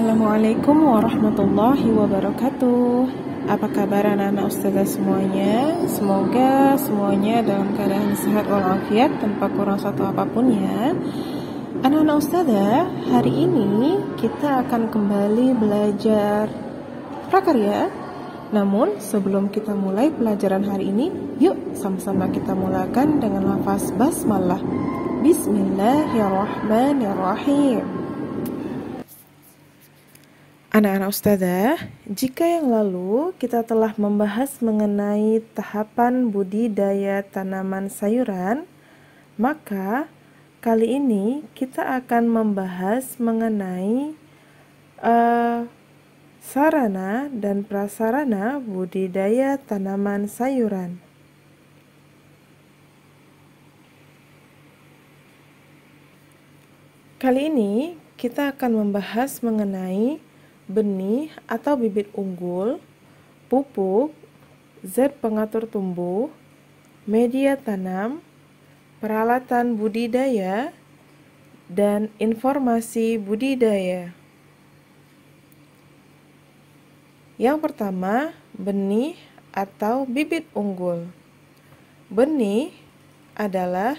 Assalamualaikum warahmatullahi wabarakatuh Apa kabar anak-anak ustazah semuanya Semoga semuanya dalam keadaan sehat walafiat Tanpa kurang satu apapun ya Anak-anak ustazah Hari ini kita akan kembali belajar Prakarya Namun sebelum kita mulai pelajaran hari ini Yuk sama-sama kita mulakan dengan lafaz basmalah Bismillahirrahmanirrahim Anak-anak ustazah, jika yang lalu kita telah membahas mengenai tahapan budidaya tanaman sayuran, maka kali ini kita akan membahas mengenai uh, sarana dan prasarana budidaya tanaman sayuran. Kali ini kita akan membahas mengenai benih atau bibit unggul, pupuk, zat pengatur tumbuh, media tanam, peralatan budidaya, dan informasi budidaya. Yang pertama, benih atau bibit unggul. Benih adalah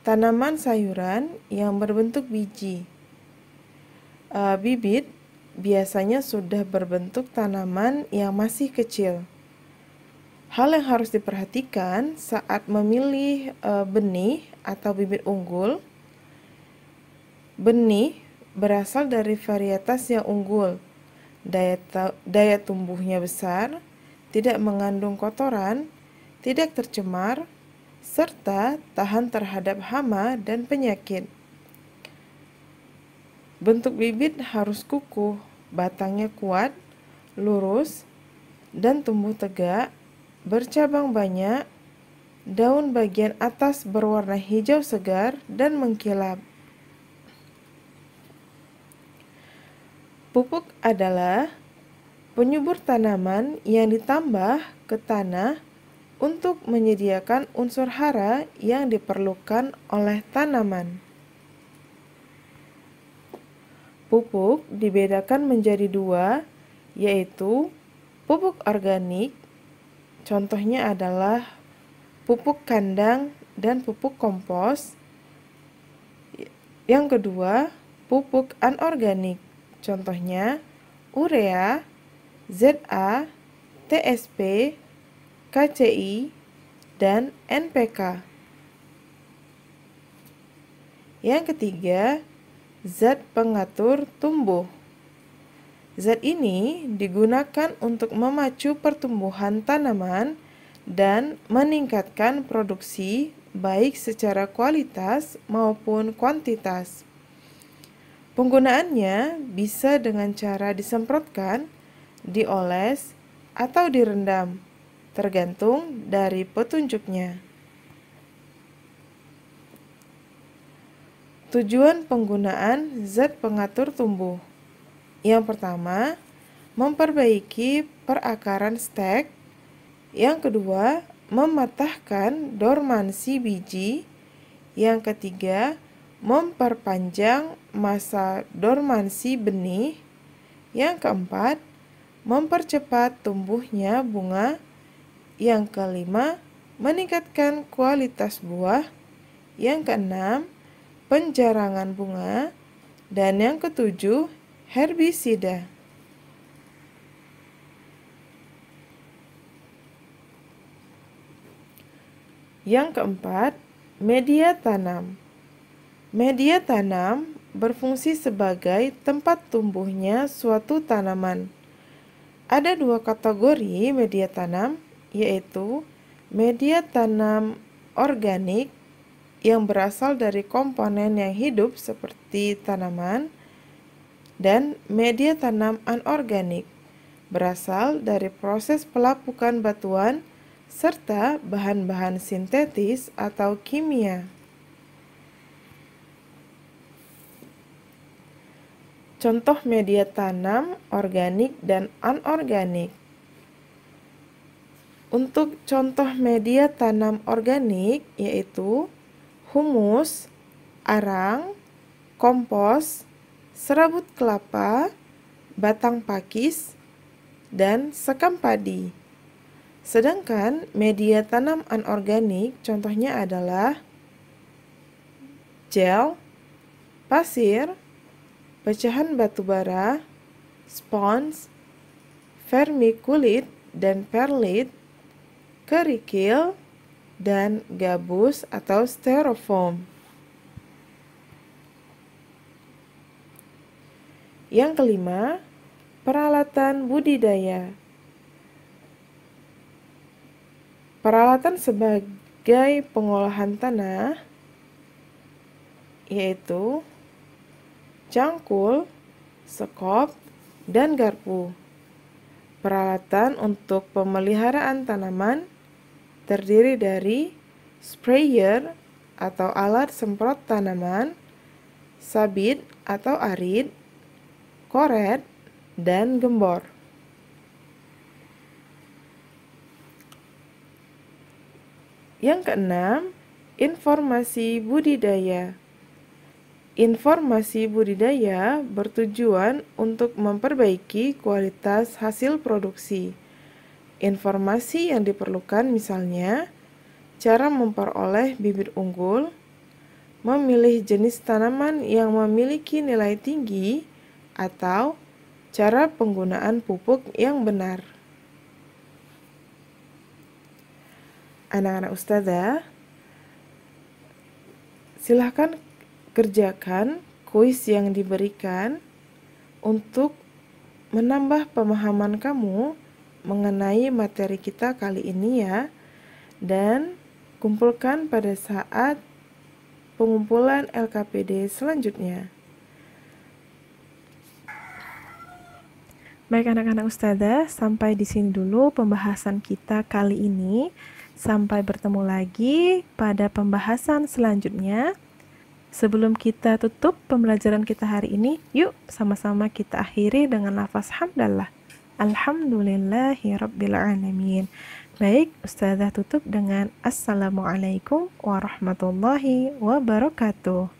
tanaman sayuran yang berbentuk biji. Eh, bibit biasanya sudah berbentuk tanaman yang masih kecil. Hal yang harus diperhatikan saat memilih e, benih atau bibit unggul, benih berasal dari varietas yang unggul, daya, daya tumbuhnya besar, tidak mengandung kotoran, tidak tercemar, serta tahan terhadap hama dan penyakit. Bentuk bibit harus kukuh, batangnya kuat, lurus, dan tumbuh tegak, bercabang banyak, daun bagian atas berwarna hijau segar dan mengkilap. Pupuk adalah penyubur tanaman yang ditambah ke tanah untuk menyediakan unsur hara yang diperlukan oleh tanaman. Pupuk dibedakan menjadi dua, yaitu pupuk organik, contohnya adalah pupuk kandang dan pupuk kompos. Yang kedua, pupuk anorganik, contohnya urea, ZA, TSP, KCI, dan NPK. Yang ketiga, zat pengatur tumbuh. Zat ini digunakan untuk memacu pertumbuhan tanaman dan meningkatkan produksi baik secara kualitas maupun kuantitas. Penggunaannya bisa dengan cara disemprotkan, dioles, atau direndam, tergantung dari petunjuknya. Tujuan penggunaan zat pengatur tumbuh. Yang pertama, memperbaiki perakaran stek. Yang kedua, mematahkan dormansi biji. Yang ketiga, memperpanjang masa dormansi benih. Yang keempat, mempercepat tumbuhnya bunga. Yang kelima, meningkatkan kualitas buah. Yang keenam, penjarangan bunga, dan yang ketujuh, herbisida. Yang keempat, media tanam. Media tanam berfungsi sebagai tempat tumbuhnya suatu tanaman. Ada dua kategori media tanam, yaitu media tanam organik yang berasal dari komponen yang hidup seperti tanaman dan media tanam anorganik berasal dari proses pelapukan batuan serta bahan-bahan sintetis atau kimia. Contoh media tanam organik dan anorganik. Untuk contoh media tanam organik yaitu humus, arang, kompos, serabut kelapa, batang pakis, dan sekam padi. Sedangkan media tanam anorganik contohnya adalah gel, pasir, pecahan batu bara, spons, vermikulit dan perlit, kerikil, dan gabus atau styrofoam. Yang kelima, peralatan budidaya. Peralatan sebagai pengolahan tanah yaitu cangkul, sekop, dan garpu. Peralatan untuk pemeliharaan tanaman terdiri dari sprayer atau alat semprot tanaman, sabit atau arit, koret, dan gembor. Yang keenam, informasi budidaya. Informasi budidaya bertujuan untuk memperbaiki kualitas hasil produksi informasi yang diperlukan misalnya cara memperoleh bibit unggul, memilih jenis tanaman yang memiliki nilai tinggi, atau cara penggunaan pupuk yang benar. Anak-anak ustazah, silahkan kerjakan kuis yang diberikan untuk menambah pemahaman kamu mengenai materi kita kali ini ya. Dan kumpulkan pada saat pengumpulan LKPD selanjutnya. Baik anak-anak ustazah, sampai di sini dulu pembahasan kita kali ini. Sampai bertemu lagi pada pembahasan selanjutnya. Sebelum kita tutup pembelajaran kita hari ini, yuk sama-sama kita akhiri dengan lafaz hamdallah. Alhamdulillahi Rabbil Alamin Baik, Ustazah tutup dengan Assalamualaikum warahmatullahi wabarakatuh